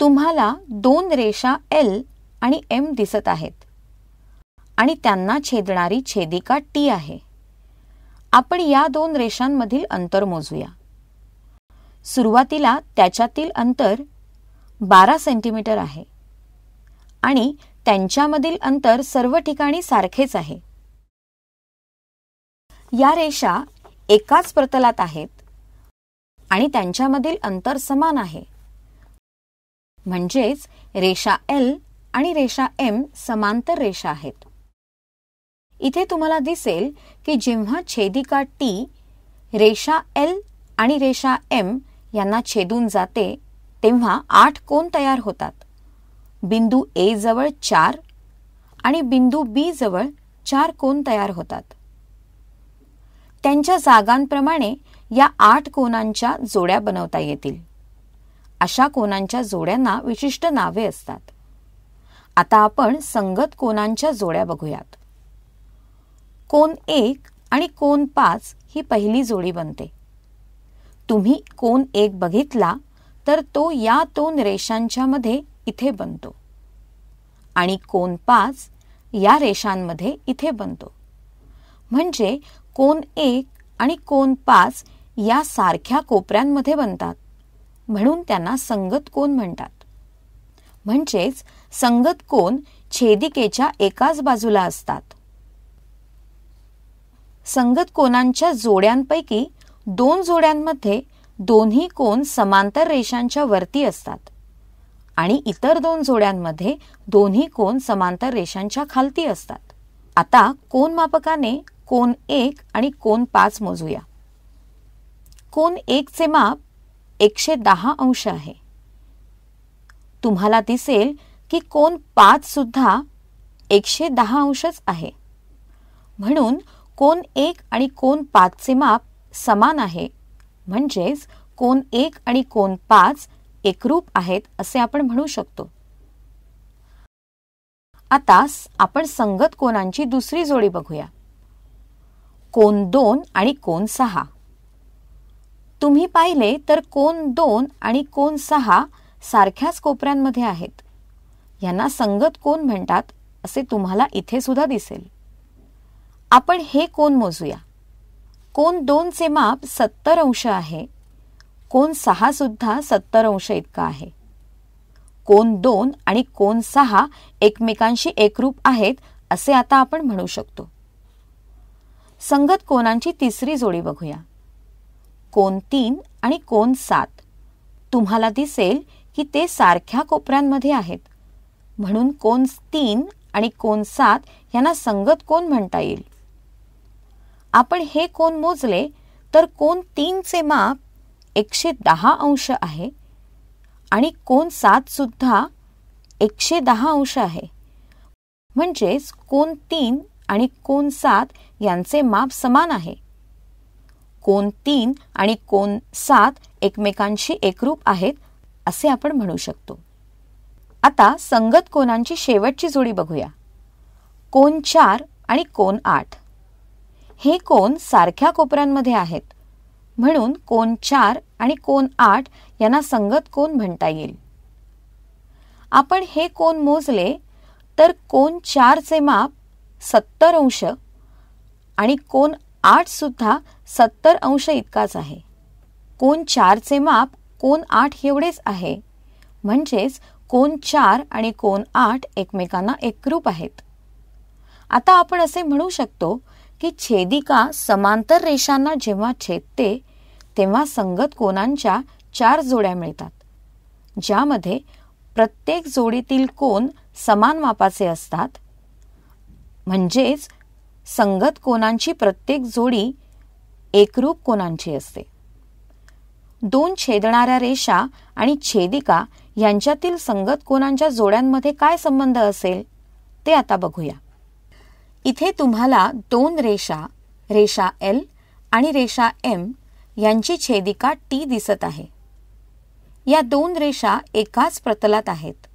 तुम्हाला दोन रेषा एल आणि एम दिसत आहेत आणि त्यांना छेदणारी छेदिका टी आहे आपण या दोन रेषांमधील अंतर मोजूया सुरुवातीला त्याच्यातील अंतर बारा सेंटीमीटर आहे आणि त्यांच्यामधील अंतर सर्व ठिकाणी सारखेच आहे या रेषा एकाच प्रतलात आहेत आणि त्यांच्यामधील अंतर समान आहे म्हणजेच रेषा एल आणि रेषा एम समांतर रेषा आहेत इथे तुम्हाला दिसेल की जेव्हा छेदिका टी रेषा एल आणि रेषा एम यांना छेदून जाते तेव्हा आठ कोण तयार होतात बिंदू ए जवळ चार आणि बिंदू बी जवळ चार कोण तयार होतात त्यांच्या जागांप्रमाणे या आठ कोणांच्या जोड्या बनवता येतील अशा कोनांच्या जोड्यांना विशिष्ट नावे असतात आता आपण संगत कोणांच्या जोड्या बघूयात कोण एक आणि कोण पाच ही पहिली जोडी बनते तुम्ही कोण एक बघितला तर तो या दोन रेषांच्या मध्ये इथे बनतो आणि कोण पाच या रेषांमध्ये इथे बनतो म्हणजे कोण एक आणि कोण पाच या सारख्या कोपऱ्यांमध्ये बनतात म्हणून त्यांना संगत कोण म्हणतात म्हणजेच संगत कोण छेदिकेच्या एकाच बाजूला असतात संगत कोणांच्या जोड्यांपैकी दोन जोड्यांमध्ये दोन्ही कोण समांतर रेषांच्या वरती असतात आणि इतर दोन जोड्यांमध्ये दोन्ही कोण समांतर रेषांच्या खालती असतात आता कोण मापकाने कोण एक आणि कोण पाच मोजूया कोण एकचे माप एकशे दहा अंश आहे तुम्हाला दिसेल की कोन पाच सुद्धा एकशे दहा अंशच आहे म्हणून कोन एक आणि कोन पाचचे माप समान आहे म्हणजेच कोन एक आणि कोन पाच एकरूप आहेत असे आपण म्हणू शकतो आता आपण संगत कोणांची दुसरी जोडी बघूया कोन दोन आणि कोन सहा तुम्ही पाहिले तर कोण दोन आणि कोण सहा सारख्याच कोपऱ्यांमध्ये आहेत यांना संगत कोण म्हणतात असे तुम्हाला इथे सुद्धा दिसेल आपण हे कोण मोजूया कोण दोनचे माप सत्तर अंश आहे कोण सहा सुद्धा सत्तर अंश इतका आहे कोण दोन आणि कोण सहा एकमेकांशी एकरूप आहेत असे आता आपण म्हणू शकतो संगत कोणांची तिसरी जोडी बघूया कोन तीन आणि कोन सात तुम्हाला दिसेल की ते सारख्या कोपऱ्यांमध्ये आहेत म्हणून कोन तीन आणि कोन सात यांना संगत कोण म्हणता येईल आपण हे कोण मोजले तर कोण तीनचे माप एकशे दहा अंश आहे आणि कोण सात सुद्धा एकशे दहा अंश आहे म्हणजेच कोण तीन आणि कोण सात यांचे माप समान आहे कोण तीन आणि कोण सात एकमेकांशी एकरूप आहेत असे आपण म्हणू शकतो आता संगत कोणांची शेवटची जोडी बघूया कोण चार आणि कोण आठ हे कोण सारख्या कोपऱ्यांमध्ये आहेत म्हणून कोण चार आणि कोण आठ यांना संगत कोण म्हणता येईल आपण हे कोण मोजले तर कोण चारचे माप सत्तर अंश आणि कोण आठसुद्धा सत्तर अंश इतकाच आहे कोण चारचे माप कोण आठ एवढेच आहे म्हणजेच कोण चार आणि कोण आठ एकमेकांना एकरूप आहेत आता आपण असे म्हणू शकतो की छेदिका समांतर रेषांना जेव्हा छेदते तेव्हा संगत कोणांच्या चार जोड्या मिळतात ज्यामध्ये प्रत्येक जोडीतील कोण समान मापाचे असतात म्हणजेच संगत कोणांची प्रत्येक जोडी एकरूप कोणांची असते दोन छेदणाऱ्या रेषा आणि छेदिका यांच्यातील संगत कोणांच्या जोड्यांमध्ये काय संबंध असेल ते आता बघूया इथे तुम्हाला दोन रेषा रेषा एल आणि रेषा एम यांची छेदिका टी दिसत आहे या दोन रेषा एकाच प्रतलात आहेत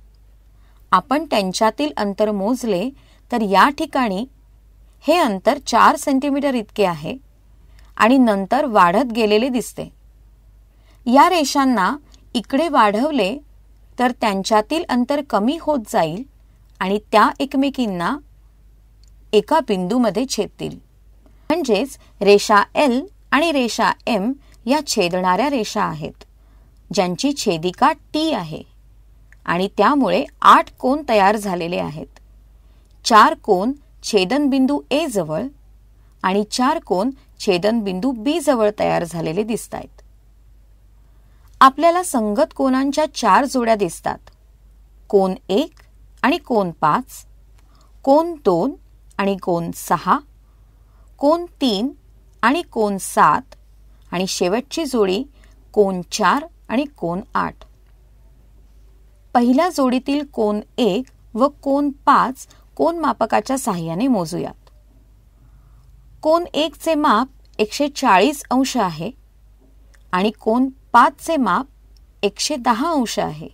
आपण त्यांच्यातील अंतर मोजले तर या ठिकाणी हे अंतर चार सेंटीमीटर इतके आहे आणि नंतर वाढत गेलेले दिसते या रेषांना इकडे वाढवले तर त्यांच्यातील अंतर कमी होत जाईल आणि त्या एकमेकींना एका बिंदूमध्ये छेदतील म्हणजेच रेषा एल आणि रेषा एम या छेदणाऱ्या रेषा आहेत ज्यांची छेदिका टी आहे आणि त्यामुळे आठ कोन तयार झालेले आहेत चार कोन छेदनबिंदू ए जवळ आणि चार कोन छेदनबिंदू बी जवळ तयार झालेले दिसत आहेत आपल्याला संगत कोनांच्या चार जोड्या दिसतात कोन एक आणि कोन पाच कोन दोन आणि कोन सहा कोन तीन आणि कोन सात आणि शेवटची जोडी कोन चार आणि कोन आठ पहिल्या जोडीतील कोन एक व कोन पाच कोन मापकाच्या सहाय्याने मोजूयात कोन एकचे माप एकशे चाळीस अंश आहे आणि कोन पाचचे माप एकशे दहा अंश आहे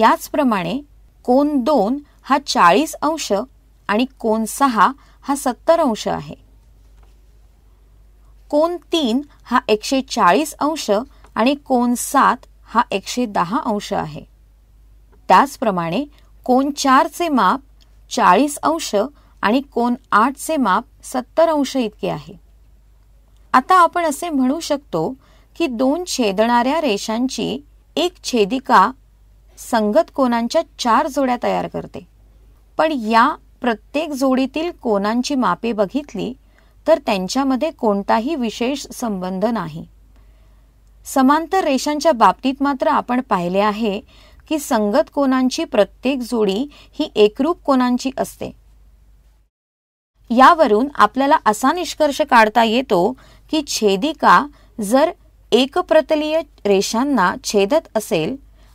याचप्रमाणे कोन दोन हा चाळीस अंश आणि कोन सहा हा सत्तर अंश आहे कोन तीन हा एकशे चाळीस अंश आणि कोन सात हा एकशे दहा अंश आहे त्याचप्रमाणे कोन चारचे माप चाळीस अंश आणि कोन चे माप सत्तर अंश इतके आहे आता आपण असे म्हणू शकतो की दोन छेदणाऱ्या रेषांची एक छेदिका संगत कोनांच्या चार जोड्या तयार करते पण या प्रत्येक जोडीतील कोनांची मापे बघितली तर त्यांच्यामध्ये कोणताही विशेष संबंध नाही समांतर रेषांच्या बाबतीत मात्र आपण पाहिले आहे की संगत कोणांची प्रत्येक जोडी ही एकरूप कोणांची असते यावरून आपल्याला असा निष्कर्ष काढता येतो की छेदिका जर एकप्रतलीय रेषांना छेदत असेल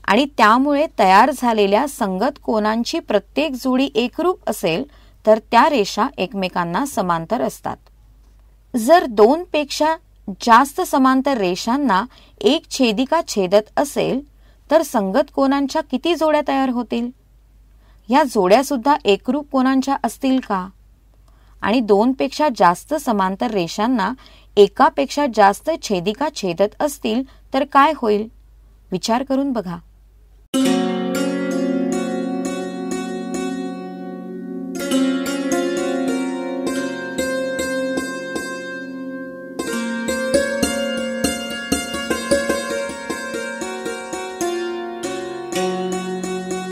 आणि त्यामुळे तयार झालेल्या संगत कोणांची प्रत्येक जोडी एकरूप असेल तर त्या रेषा एकमेकांना समांतर असतात जर दोन पेक्षा जास्त समांतर रेषांना एक छेदिका छेदत असेल तर संगत कोणांच्या किती जोड्या तयार होतील या जोड्यासुद्धा एकरूप कोणांच्या असतील का आणि दोनपेक्षा जास्त समांतर रेषांना एकापेक्षा जास्त छेदिका छेदत असतील तर काय होईल विचार करून बघा